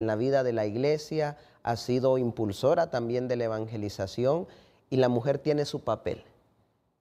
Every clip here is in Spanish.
la vida de la iglesia, ha sido impulsora también de la evangelización y la mujer tiene su papel.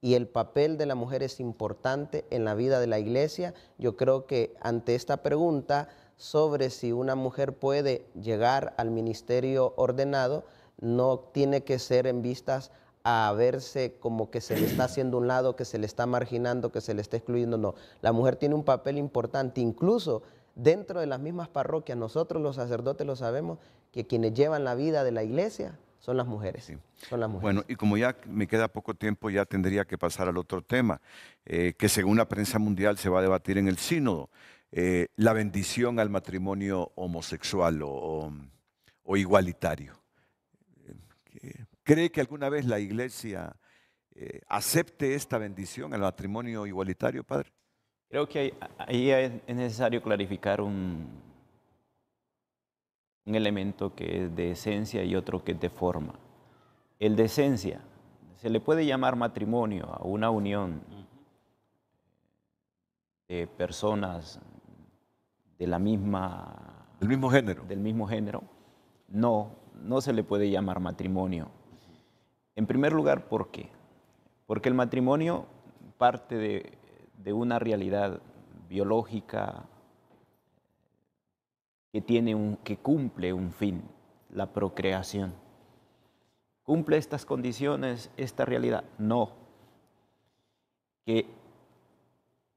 Y el papel de la mujer es importante en la vida de la iglesia. Yo creo que ante esta pregunta sobre si una mujer puede llegar al ministerio ordenado, no tiene que ser en vistas a verse como que se le está haciendo un lado, que se le está marginando, que se le está excluyendo. No, la mujer tiene un papel importante, incluso dentro de las mismas parroquias, nosotros los sacerdotes lo sabemos, que quienes llevan la vida de la iglesia son las mujeres. Son Bueno, y como ya me queda poco tiempo, ya tendría que pasar al otro tema, eh, que según la prensa mundial se va a debatir en el sínodo, eh, la bendición al matrimonio homosexual o, igualitario. Eh, ¿Cree que alguna vez la iglesia acepte esta bendición al matrimonio igualitario, Padre? Creo que ahí es necesario clarificar un, elemento que es de esencia y otro que es de forma. El de esencia, se le puede llamar matrimonio a una unión de personas de la misma... Del mismo género. Del mismo género. No, no se le puede llamar matrimonio. En primer lugar, ¿por qué? Porque el matrimonio parte de de una realidad biológica que, tiene un, que cumple un fin, la procreación. ¿Cumple estas condiciones, esta realidad? No. Que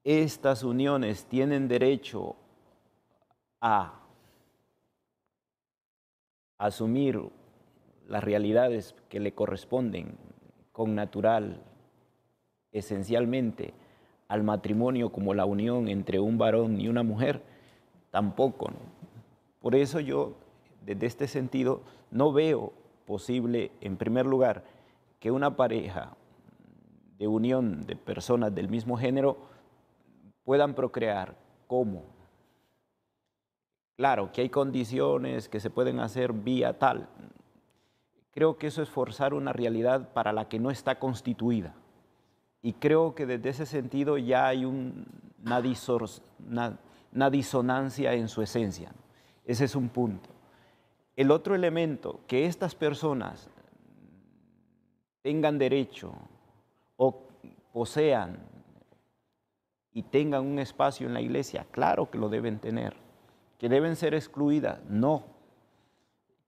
estas uniones tienen derecho a asumir las realidades que le corresponden con natural, esencialmente, al matrimonio como la unión entre un varón y una mujer, tampoco. Por eso yo, desde este sentido, no veo posible, en primer lugar, que una pareja de unión de personas del mismo género puedan procrear. ¿Cómo? Claro, que hay condiciones que se pueden hacer vía tal. Creo que eso es forzar una realidad para la que no está constituida. Y creo que desde ese sentido ya hay una, disonancia en su esencia. Ese es un punto. El otro elemento, que estas personas tengan derecho o posean y tengan un espacio en la iglesia, claro que lo deben tener, que deben ser excluidas, no,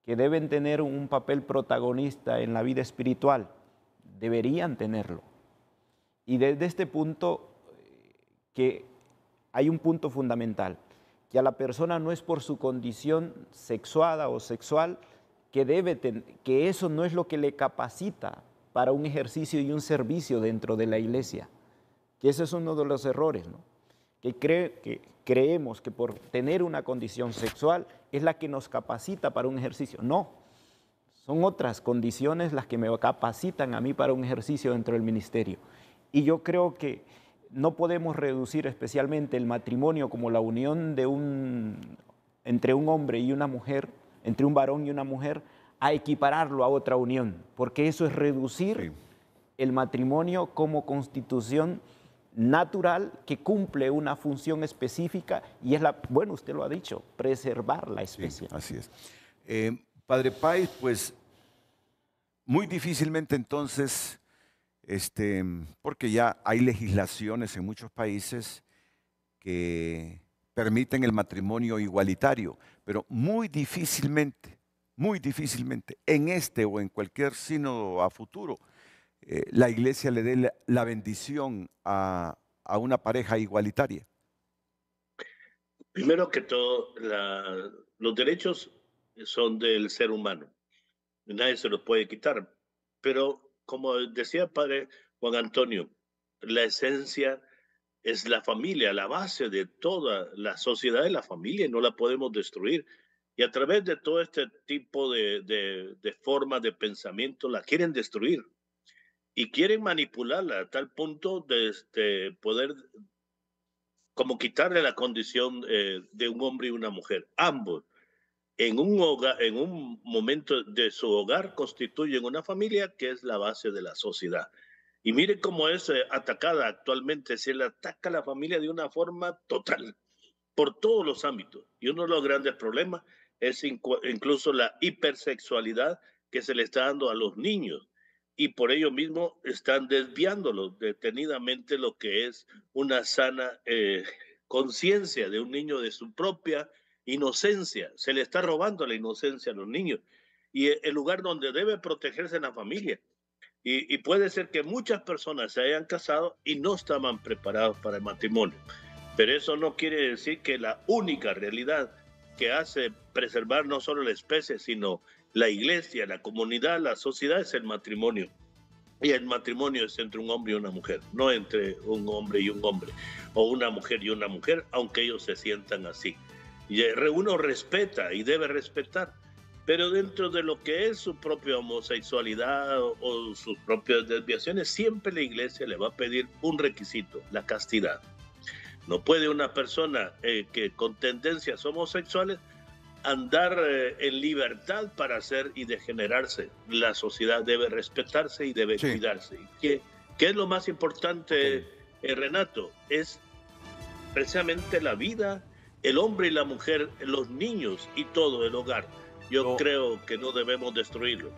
que deben tener un papel protagonista en la vida espiritual, deberían tenerlo y desde este punto, eh, que hay un punto fundamental, que a la persona no es por su condición sexuada o sexual que debe que eso no es lo que le capacita para un ejercicio y un servicio dentro de la iglesia. Que ese es uno de los errores, ¿no? Que, que creemos que por tener una condición sexual es la que nos capacita para un ejercicio. No, son otras condiciones las que me capacitan a mí para un ejercicio dentro del ministerio. Y yo creo que no podemos reducir especialmente el matrimonio como la unión de un, entre un hombre y una mujer, entre un varón y una mujer, a equipararlo a otra unión, porque eso es reducir el matrimonio como constitución natural que cumple una función específica y es la, bueno, usted lo ha dicho, preservar la especie. así es. Eh, padre Páez, pues muy difícilmente entonces este, mm, porque ya hay legislaciones en muchos países que permiten el matrimonio igualitario, pero muy difícilmente, muy difícilmente, en este o en cualquier sínodo a futuro, eh, la iglesia le dé la, bendición a, una pareja igualitaria. Primero que todo, los derechos son del ser humano. Nadie se los puede quitar. Pero como decía el padre Juan Antonio, la esencia es la familia, la base de toda la sociedad es la familia y no la podemos destruir. Y a través de todo este tipo de, de, de formas de pensamiento la quieren destruir y quieren manipularla a tal punto de este, poder como quitarle la condición eh, de un hombre y una mujer, ambos en un, en un momento de su hogar constituyen una familia que es la base de la sociedad. Y mire cómo es eh, atacada actualmente, se le ataca a la familia de una forma total, por todos los ámbitos. Y uno de los grandes problemas es incluso la hipersexualidad que se le está dando a los niños. Y por ello mismo están desviándolos detenidamente lo que es una sana eh, conciencia de un niño de su propia inocencia, se le está robando la inocencia a los niños y e, el lugar donde debe protegerse la familia. Y, y, puede ser que muchas personas se hayan casado y no estaban preparados para el matrimonio. Pero eso no quiere decir que la única realidad que hace preservar no solo la especie, sino la iglesia, la comunidad, la sociedad es el matrimonio. Y el matrimonio es entre un hombre y una mujer, no entre un hombre y un hombre, o una mujer y una mujer, aunque ellos se sientan así uno respeta y debe respetar, pero dentro de lo que es su propia homosexualidad o, sus propias desviaciones, siempre la iglesia le va a pedir un requisito, la castidad. No puede una persona eh, que con tendencias homosexuales andar eh, en libertad para hacer y degenerarse. La sociedad debe respetarse y debe cuidarse. ¿Qué, ¿Qué, es lo más importante, eh, Renato? Es precisamente la vida el hombre y la mujer, los niños y todo el hogar. Yo creo que no debemos destruirlo.